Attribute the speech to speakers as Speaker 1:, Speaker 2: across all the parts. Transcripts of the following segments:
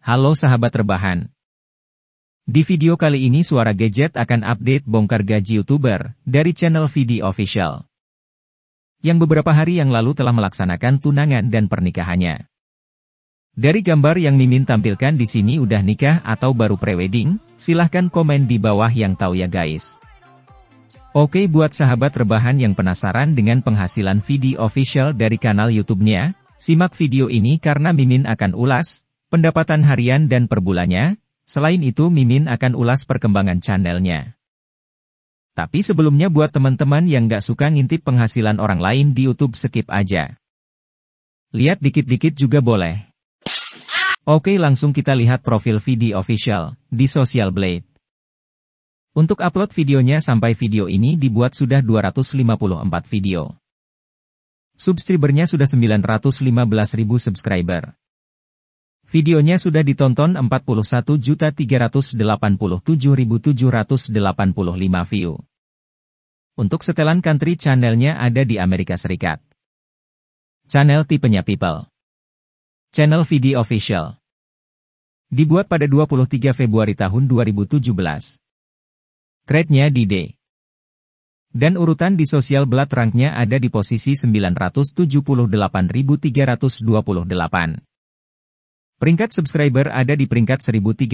Speaker 1: Halo sahabat rebahan. Di video kali ini Suara Gadget akan update bongkar gaji YouTuber dari channel VD Official. Yang beberapa hari yang lalu telah melaksanakan tunangan dan pernikahannya. Dari gambar yang Mimin tampilkan di sini udah nikah atau baru prewedding, silahkan komen di bawah yang tahu ya guys. Oke buat sahabat rebahan yang penasaran dengan penghasilan VD Official dari kanal YouTube-nya, simak video ini karena Mimin akan ulas, pendapatan harian dan perbulannya, selain itu Mimin akan ulas perkembangan channelnya. Tapi sebelumnya buat teman-teman yang gak suka ngintip penghasilan orang lain di Youtube skip aja. Lihat dikit-dikit juga boleh. Oke langsung kita lihat profil video official, di Social Blade. Untuk upload videonya sampai video ini dibuat sudah 254 video. Subscribernya sudah 915.000 subscriber. Videonya sudah ditonton 41.387.785 view. Untuk setelan country channelnya ada di Amerika Serikat. Channel tipenya People. Channel Video Official. Dibuat pada 23 Februari tahun 2017. Grade-nya di D. Dan urutan di sosial blood rank-nya ada di posisi 978.328. Peringkat subscriber ada di peringkat 1326.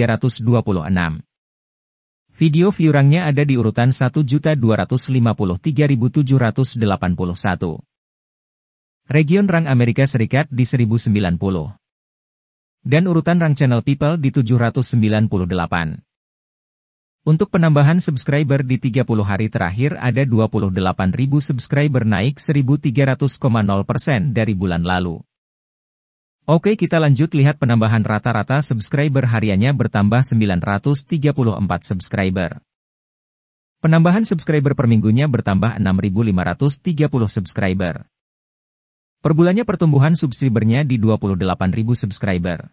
Speaker 1: Video viewrangnya ada di urutan 1.253.781. Region Rang Amerika Serikat di 1090. Dan urutan Rang Channel People di 798. Untuk penambahan subscriber di 30 hari terakhir ada 28.000 subscriber naik 1.300,0% dari bulan lalu. Oke kita lanjut lihat penambahan rata-rata subscriber hariannya bertambah 934 subscriber. Penambahan subscriber per minggunya bertambah 6.530 subscriber. Per bulannya pertumbuhan subscribernya di 28.000 subscriber.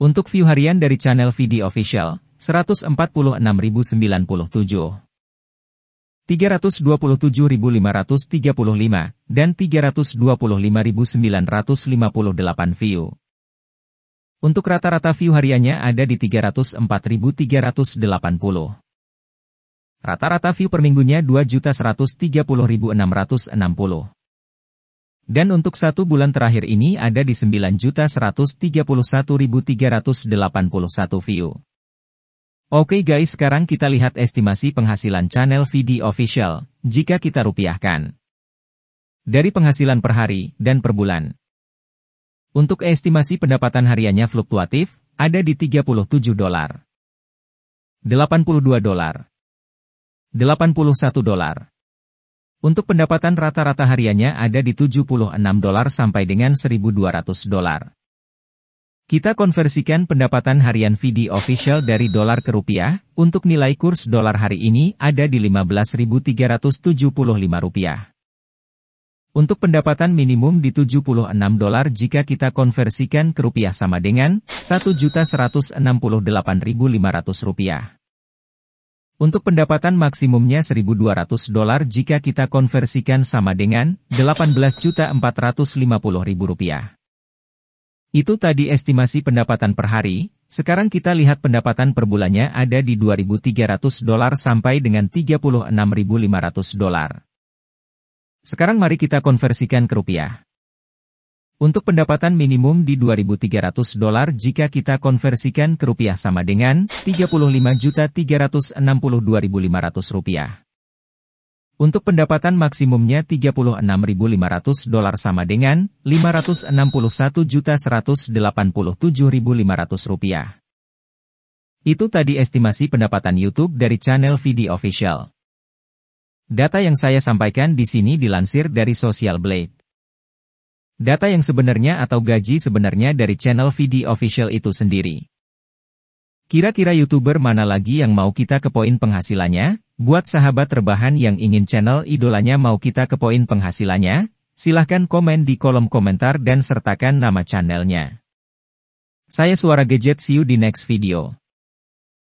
Speaker 1: Untuk view harian dari channel video official, 146.097. 327.535, dan 325.958 view. Untuk rata-rata view hariannya ada di 304.380. Rata-rata view per minggunya 2.130.660. Dan untuk satu bulan terakhir ini ada di 9.131.381 view. Oke guys sekarang kita lihat estimasi penghasilan channel VD official, jika kita rupiahkan. Dari penghasilan per hari dan per bulan. Untuk estimasi pendapatan hariannya fluktuatif, ada di 37 dolar. 82 dolar. 81 dolar. Untuk pendapatan rata-rata hariannya ada di 76 dolar sampai dengan 1200 dolar. Kita konversikan pendapatan harian VD official dari dolar ke rupiah, untuk nilai kurs dolar hari ini ada di 15.375 rupiah. Untuk pendapatan minimum di 76 dolar jika kita konversikan ke rupiah sama dengan 1.168.500 rupiah. Untuk pendapatan maksimumnya 1.200 dolar jika kita konversikan sama dengan 18.450.000 rupiah. Itu tadi estimasi pendapatan per hari, sekarang kita lihat pendapatan per bulannya ada di 2.300 dolar sampai dengan 36.500 dolar. Sekarang mari kita konversikan ke rupiah. Untuk pendapatan minimum di 2.300 dolar jika kita konversikan ke rupiah sama dengan 35.362.500 rupiah. Untuk pendapatan maksimumnya 36.500 dolar sama dengan 561.187.500 rupiah. Itu tadi estimasi pendapatan YouTube dari channel VD Official. Data yang saya sampaikan di sini dilansir dari Social Blade. Data yang sebenarnya atau gaji sebenarnya dari channel VD Official itu sendiri. Kira-kira YouTuber mana lagi yang mau kita ke poin penghasilannya? Buat sahabat rebahan yang ingin channel idolanya mau kita ke poin penghasilannya, silahkan komen di kolom komentar dan sertakan nama channelnya. Saya Suara Gadget, see you di next video.